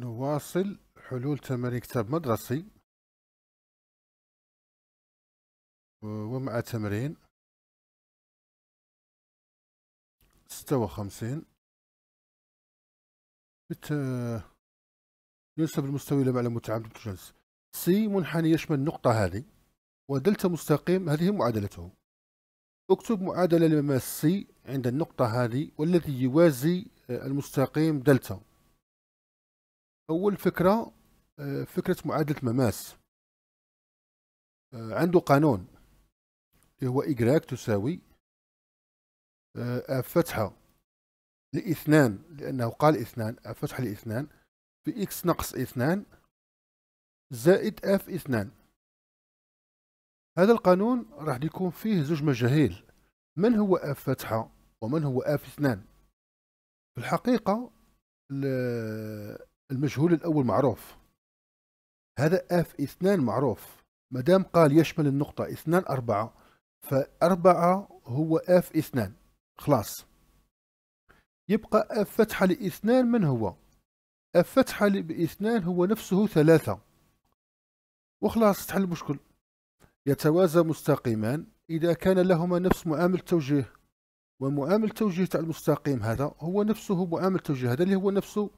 نواصل حلول تمارين كتاب مدرسي ومع تمرين ستة وخمسين بت... ينسب المستوي إلى معلم متعمد بتجنس سي منحني يشمل النقطة هذه ودلتا مستقيم هذه معادلته اكتب معادلة لمماس سي عند النقطة هذه والذي يوازي المستقيم دلتا اول فكره آه، فكره معادله مماس آه، عنده قانون هو إجراك تساوي اف آه، فتحه لاثنان لانه قال اثنان اف فتحه لاثنان في اكس ناقص اثنان زائد اف اثنان هذا القانون راح يكون فيه زوج مجاهيل من هو اف فتحه ومن هو اف اثنان في الحقيقه المجهول الأول معروف هذا اف اثنان معروف مدام قال يشمل النقطة اثنان أربعة فأربعة هو اف اثنان خلاص يبقى اف فتحة لاثنان من هو اف فتحة لاثنان هو نفسه ثلاثة وخلاص تحل المشكل يتوازى مستقيمان إذا كان لهما نفس معامل توجيه ومعامل توجيه تاع المستقيم هذا هو نفسه معامل توجيه هذا اللي هو نفسه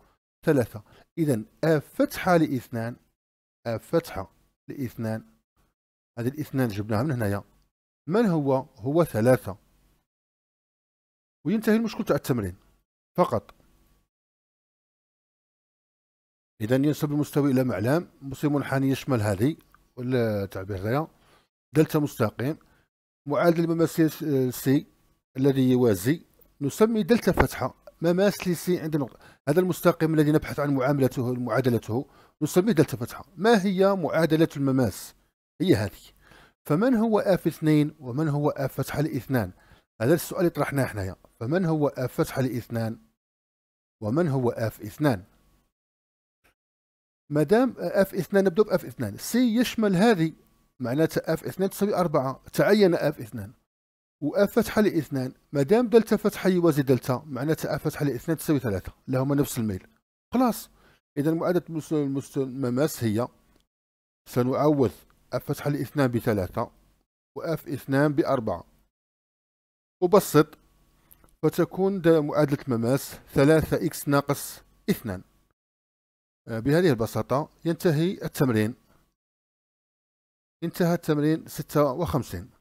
ثلاثة إذا أف فتحة لاثنان أف فتحة لاثنان هذه الاثنان جبناها من هنايا من هو؟ هو ثلاثة وينتهي المشكل تاع التمرين فقط إذا ينسب المستوي إلى معلم مستوي منحني يشمل هذه ولا تعبير هذايا دلتا مستقيم معادل مماثل سي الذي يوازي نسمي دلتا فتحة مماس لي سي عند النقطة هذا المستقيم الذي نبحث عن معاملته معادلته نسميه دلتا فتحة ما هي معادلة المماس هي هذه فمن هو اف اثنين ومن هو اف فتحة لاثنان هذا السؤال اللي طرحناه حنايا فمن هو اف فتحة لاثنان ومن هو اف اثنان مادام اف اثنان نبدأ باف اثنان سي يشمل هذه معناتها اف اثنان تساوي أربعة تعين اف اثنان و اف فتحة لاثنان مادام دلتا فتحة يوازي دلتا معناتها اف فتحة لاثنان تساوي ثلاثة لهما نفس الميل خلاص إذا معادلة المماس هي سنعوض اف فتحة لاثنان بثلاثة و اف اثنان بأربعة أبسط فتكون معادلة مماس ثلاثة إكس ناقص اثنان آه، بهذه البساطة ينتهي التمرين انتهى التمرين ستة وخمسين